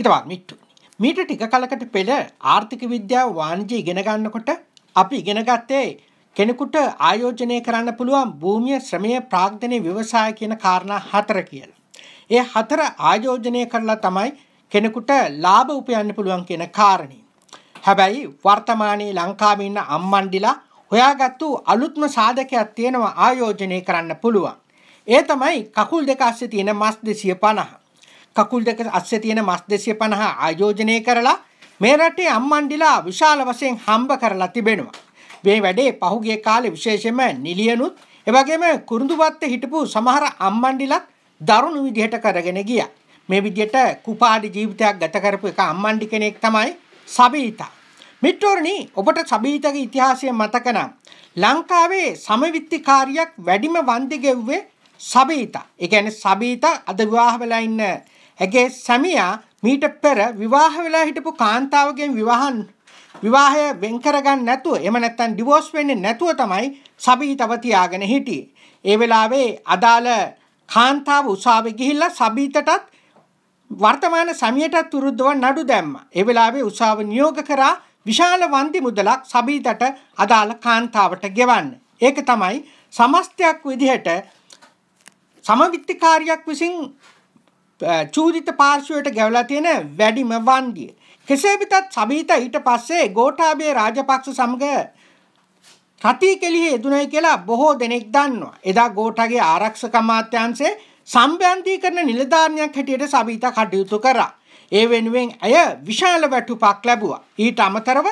හිතවත් මිට්ටුනි මීට ටික කලකට පෙළ ආර්ථික විද්‍යාව වාණජය ඉගෙනගන්නකොට අපි ඉගෙනගත්තේ කෙනෙකුට ආයෝජනය කරන්න පුළුවන් භූමිය ශ්‍රමය ප්‍රාග්ධනය ව්‍යවසාය කියන කාරණා හතර කියලා. ඒ හතර ආයෝජනය කරලා තමයි කෙනෙකුට ලාභ උපයන්න පුළුවන් කියන කාරණී. හැබැයි වර්තමානයේ ලංකාවේ ඉන්න අම්මන්ඩිලා හොයාගත්තු අලුත්ම සාධකයක් තියෙනවා ආයෝජනය කරන්න පුළුවන්. ඒ තමයි කකුල් දෙක අස්සේ තියෙන මස් 250. කකුල් දෙක අස්සේ තියෙන මස් 250 ආයෝජනය කරලා මේ රටේ අම්මන්ඩිලා විශාල වශයෙන් හම්බ කරලා තිබෙනවා. මේ වැඩේ පහුගිය කාලේ විශේෂයෙන්ම නිලියනුත් එවැගේම කුරුඳුවත්තේ හිටපු සමහර අම්මන්ඩිලත් දරුණු විදිහට කරගෙන ගියා. මේ විදිහට කුපාඩි ජීවිතයක් ගත කරපු එක අම්මන්ඩි කෙනෙක් තමයි සබීතා. මිත්‍රෝරණි ඔබට සබීතගේ ඉතිහාසය මතක නම් ලංකාවේ සමවිත්තිකාරියක් වැඩිම වන්දි ගෙව්වේ සබීතා. ඒ කියන්නේ සබීතා අද විවාහ වෙලා ඉන්න ඇගේ සැමියා මීට පෙර විවාහ වෙලා හිටපු කාන්තාවගෙන් විවාහන් විවාහය වෙන්කරගන්න නැතුව එම නැත්තන් ඩිවෝස් වෙන්නේ නැතුව තමයි සබීතව තියාගෙන හිටියේ. ඒ වෙලාවේ අදාළ කාන්තාව උසාවි ගිහිල්ලා සබීතටත් වර්තමාන සමියටත් විරුද්ධව නඩු දැම්මා. ඒ වෙලාවේ උසාව නියෝග කරා විශාල වන්දි මුදලක් සබීතට අදාළ කාන්තාවට ගෙවන්න. ඒක තමයි සමස්තයක් විදිහට සමවිත්තිකාරියක් විසින් චූදිත පාර්ශවයට ගැවලා තියෙන වැඩිම වන්දිය. කෙසේ වෙතත් සබීත ඊට පස්සේ ගෝඨාභය රාජපක්ෂ සමග රටී කෙලිහි යෙදුණයි කියලා බොහෝ දෙනෙක් දන්නවා. එදා ගෝඨාගේ ආරක්ෂක අමාත්‍යාංශයේ සම්බන්ධීකරණ නිලධාරියක් හැටියට සබීත කටයුතු කරා. ඒ වෙනුවෙන් ඇය විශාල වැටුපක් ලැබුවා. ඊට අමතරව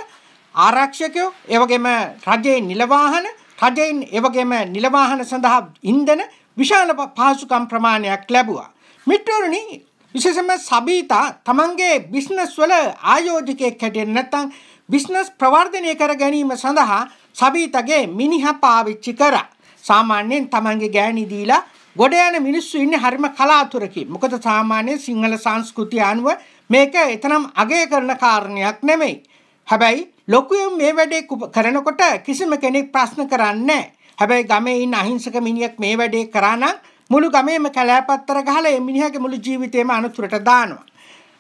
ආරක්ෂකයෝ, එවැගේම රජයේ නිලවාහන, රජයෙන් එවැගේම නිලවාහන සඳහා ඉන්ධන විශාල පහසුකම් ප්‍රමාණයක් ලැබුවා. මිටවරුණි විශේෂම සබීතා තමන්ගේ බිස්නස් වල ආයෝජකයෙක් හැටියට නැත්නම් බිස්නස් ප්‍රවර්ධනය කර ගැනීම සඳහා සබීතගේ මිනිහ පාවිච්චි කරා. සාමාන්‍යයෙන් තමන්ගේ ගෑණි දීලා ගොඩ යන මිනිස්සු ඉන්නේ හරිම කලාතුරකින්. මොකද සාමාන්‍ය සිංහල සංස්කෘතිය අනුව මේක එතරම් අගය කරන කාරණයක් නෙමෙයි. හැබැයි ලොකුයම් මේ වැඩේ කරනකොට කිසිම කෙනෙක් ප්‍රශ්න කරන්නේ නැහැ. හැබැයි ගමේ ඉන්න අහිංසක මිනිහෙක් මේ වැඩේ කරා නම් මුළු ගමේම කැලෑපත්තර ගහලා මේ මිනිහාගේ මුළු ජීවිතේම අනුතරට දානවා.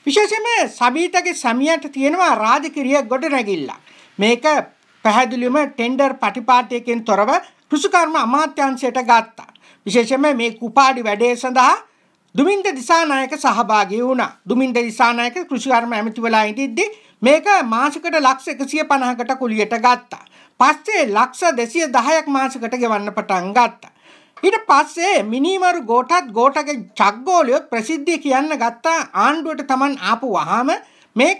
විශේෂයෙන්ම සබීතගේ සමියට තියෙනවා රාජකිරිය ගොඩ නැගිල්ලා. මේක පැහැදිලිවම ටෙන්ඩර් පටිපාටියකින් තොරව කෘෂිකර්ම අමාත්‍යාංශයට ගත්තා. විශේෂයෙන්ම මේ කුපාඩි වැඩේ සඳහා දුමින්ද දිසානායක සහභාගී වුණා. දුමින්ද දිසානායක කෘෂිකර්ම ඇමති වෙලා ඉඳිද්දී මේක මාසිකට ලක්ෂ 150කට කුලියට ගත්තා. පස්සේ ලක්ෂ 210ක් මාසිකට ගෙවන්න පටන් ගත්තා. ඊට පස්සේ මිනිමරු ගෝටත් ගෝටගේ චක්ගෝලයෝ ප්‍රසිද්ධිය කියන්න ගත්තා ආණ්ඩුවට Taman ආපු වහාම මේ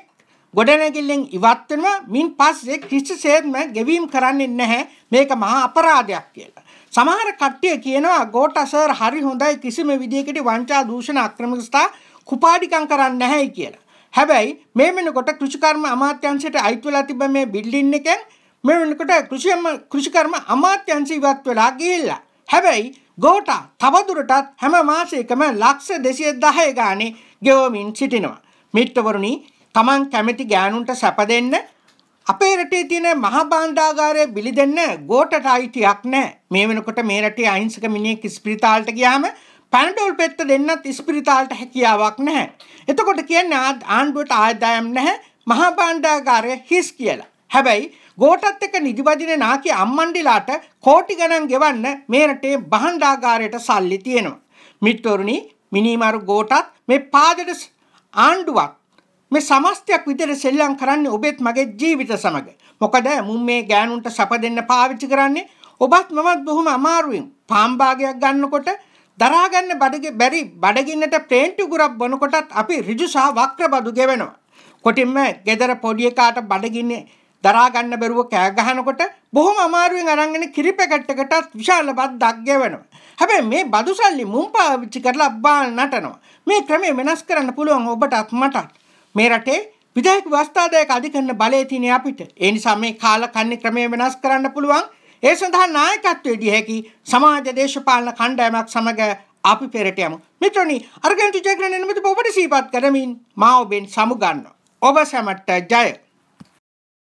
ගොඩනැගිල්ලෙන් ඉවත් වෙනවා මින් පස්සේ කිසිසේත්ම ගෙවීම් කරන්නේ නැහැ මේක මහා අපරාධයක් කියලා. සමහර කට්ටිය කියනවා ගෝට සර් හරි හොඳයි කිසිම විදියකට වංචා දූෂණ අක්‍රමිකතා කුපාඩිකම් කරන්නේ නැහැයි කියලා. හැබැයි මේ වෙනකොට කෘෂිකර්ම අමාත්‍යංශයට අයිති වෙලා තිබ්බ මේ බිල්ඩින් එකෙන් මේ වෙනකොට කෘෂිම කෘෂිකර්ම අමාත්‍යංශය ඉවත් වෙලා ගිහිල්ලා හැබැයි ගෝට තවදුරටත් හැම මාසයකම ලක්ෂ දෙසිය දහය ගානේ ගෙවමින් සිටිනවා. මිත්‍රවරුණි තමන් කැමති ගෑනුන්ට සැප දෙන්න අපේ රටේ තියෙන මහා බාණ්ඩාගාරය බිලි දෙන්න ගෝටට අයිතියක් නැහැ. මේ වෙනකොට මේ රටේ අහිංසක මිනිහෙක් ස්පිරිතාලට ගියාම පැනඩෝල් පෙත්ත දෙන්නත් ස්පිරිතාලට හැකියාවක් නැහැ. එතකොට කියන්නේ ආණ්ඩුවට ආදායම් නැහැ මහා බාණ්ඩාගාරය හිස් කියලා. හැබැයි ගෝටත් එක නිදිබදින නාකි අම්මන්ඩිලාට කෝටි ගණන් ගෙවන්න මේරටේ බහන්ඩාගාරයට සල්ලි තියෙනවා. මිත්තොරුණි මිනිමරු ගෝටත් මේ පාදට ආණ්ඩුවක් මේ සමස්තයක් විතර සෙල්ලම් කරන්නේ ඔබෙත් මගේ ජීවිත සමග. මොකද මුන් මේ ගෑනුන්ට සැප දෙන්න පාවිච්චි කරන්නේ ඔබත් මමත් බොහොම අමාරුවෙන්. පාම් භාගයක් ගන්නකොට දරාගන්න බඩගේ බැරි බඩගින්නට ප්ලේන්ටි ගුරක් බොනකොටත් අපි ඍජු සහ වක්‍ර බදු ගෙවෙනවා. කොටින්ම gedara පොඩි එකාට බඩගින්නේ දරා ගන්න බැරුව කෑ ගහනකොට බොහොම අමාරුවෙන් අරන්ගෙන කිරි පැකට්ටකටත් විශාල බත් දක්ග වෙනවා. හැබැයි මේ බදු සල්ලි මුම් පාවිච්චි කරලා අබ්බාල් නටනවා. මේ ක්‍රමය වෙනස් කරන්න පුළුවන් ඔබටත් මටත්. මේ රටේ විධායක වස්ථාදායක අධිකරණ බලය තියෙන අපිට. ඒ නිසා මේ කාල කන්නේ ක්‍රමය වෙනස් කරන්න පුළුවන්. ඒ සඳහා නායකත්වයේ දී හැකි සමාජ දේශපාලන කණ්ඩායමක් සමග අපි පෙරට යමු. මිත්‍රනි, අර්ගන්තු ජයග්‍රහණ නිමිති ඔබට සීපත් කරමින් මා ඔබෙන් සමුගන්නවා. ඔබ සැමට ජය.